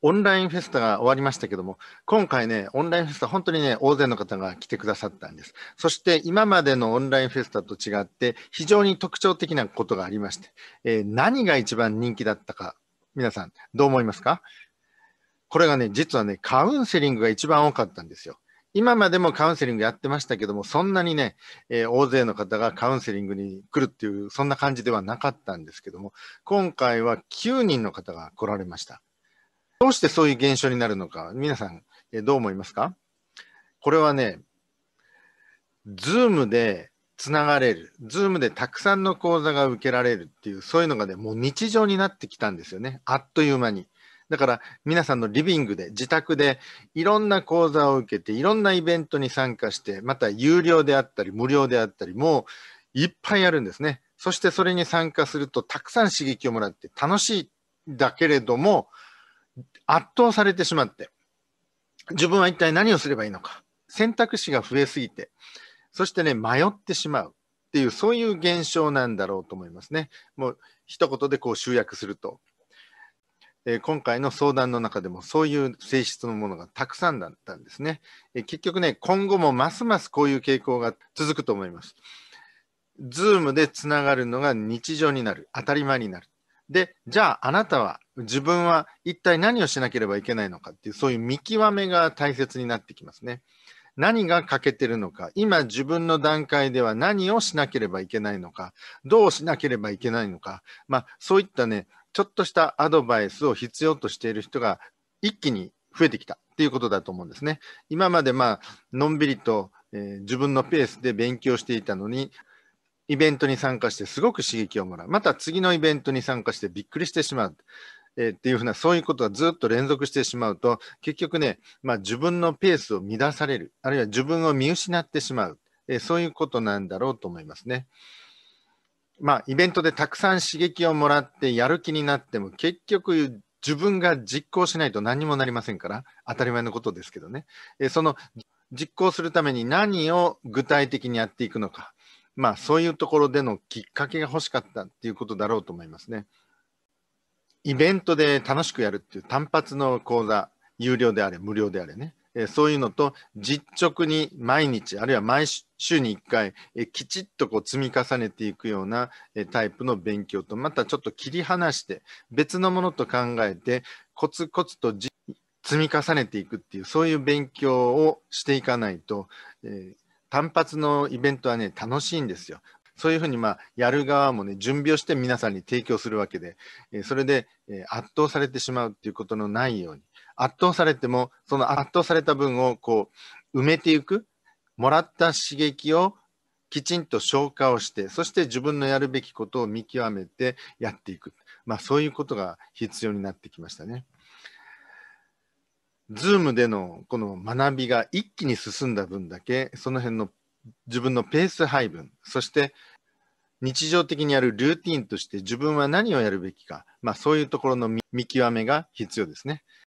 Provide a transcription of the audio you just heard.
オンラインフェスタが終わりましたけども、今回ね、オンラインフェスタ、本当にね、大勢の方が来てくださったんです。そして、今までのオンラインフェスタと違って、非常に特徴的なことがありまして、えー、何が一番人気だったか、皆さん、どう思いますかこれがね、実はね、カウンセリングが一番多かったんですよ。今までもカウンセリングやってましたけども、そんなにね、えー、大勢の方がカウンセリングに来るっていう、そんな感じではなかったんですけども、今回は9人の方が来られました。どうしてそういう現象になるのか、皆さん、えどう思いますかこれはね、ズームでつながれる、ズームでたくさんの講座が受けられるっていう、そういうのがね、もう日常になってきたんですよね、あっという間に。だから皆さんのリビングで、自宅でいろんな講座を受けて、いろんなイベントに参加して、また有料であったり、無料であったり、もういっぱいあるんですね。そしてそれに参加すると、たくさん刺激をもらって楽しいだけれども、圧倒されてしまって、自分は一体何をすればいいのか、選択肢が増えすぎて、そしてね、迷ってしまうっていう、そういう現象なんだろうと思いますね。もう一言でこう集約すると。え今回の相談の中でもそういう性質のものがたくさんだったんですね。え結局ね、今後もますますこういう傾向が続くと思います。Zoom でつながるのが日常になる、当たり前になる。で、じゃああなたは自分は一体何をしなければいけないのかっていう、そういう見極めが大切になってきますね。何が欠けてるのか、今自分の段階では何をしなければいけないのか、どうしなければいけないのか、まあそういったね、ちょっとしたアドバイスを必要としている人が一気に増えてきたっていうことだと思うんですね。今までまあ、のんびりと、えー、自分のペースで勉強していたのに、イベントに参加してすごく刺激をもらう。また次のイベントに参加してびっくりしてしまう。えー、っていうふうな、そういうことがずっと連続してしまうと、結局ね、まあ、自分のペースを乱される、あるいは自分を見失ってしまう、えー、そういうことなんだろうと思いますね。まあ、イベントでたくさん刺激をもらってやる気になっても、結局自分が実行しないと何にもなりませんから、当たり前のことですけどね。えー、その実行するために何を具体的にやっていくのか、まあ、そういうところでのきっかけが欲しかったっていうことだろうと思いますね。イベントで楽しくやるっていう単発の講座、有料であれ、無料であれね、えそういうのと実直に毎日、あるいは毎週に1回、えきちっとこう積み重ねていくような、えタイプの勉強と、またちょっと切り離して、別のものと考えて、コツコツと積み重ねていくっていう、そういう勉強をしていかないと、えー単発のイベントはね、楽しいんですよ。そういうふうに、まあ、やる側もね、準備をして皆さんに提供するわけで、えそれで、え圧倒されてしまうっていうことのないように、圧倒されても、その圧倒された分をこう、埋めていく、もらった刺激をきちんと消化をして、そして自分のやるべきことを見極めてやっていく。まあ、そういうことが必要になってきましたね。ズームでのこの学びが一気に進んだ分だけ、その辺の自分のペース配分、そして日常的にやるルーティンとして自分は何をやるべきか、まあそういうところの見極めが必要ですね。